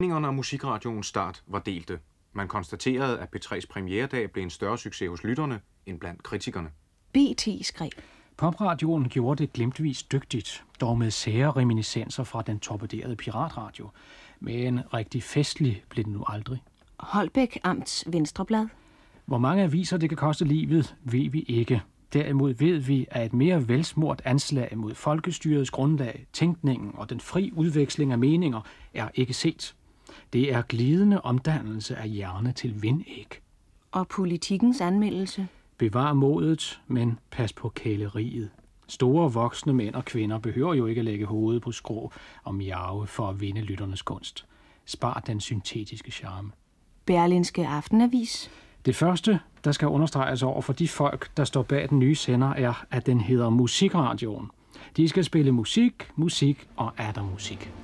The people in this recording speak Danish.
Meningerne om musikradioens start var delte. Man konstaterede, at P3's premieredag blev en større succes hos lytterne end blandt kritikerne. BT skrev. Popradioen gjorde det glimtvis dygtigt, dog med sære reminiscenser fra den torpederede piratradio. Men rigtig festlig blev den nu aldrig. Holbæk Amts Venstreblad. Hvor mange aviser det kan koste livet, ved vi ikke. Derimod ved vi, at et mere velsmurt anslag mod folkestyrets grundlag, tænkningen og den fri udveksling af meninger er ikke set. Det er glidende omdannelse af hjerne til vindæg. Og politikens anmeldelse? Bevar modet, men pas på kæleriet. Store voksne mænd og kvinder behøver jo ikke at lægge hovedet på skrå og miave for at vinde lytternes kunst. Spar den syntetiske charme. Berlinske Aftenavis. Det første, der skal understreges over for de folk, der står bag den nye sender, er, at den hedder Musikradioen. De skal spille musik, musik og er der musik.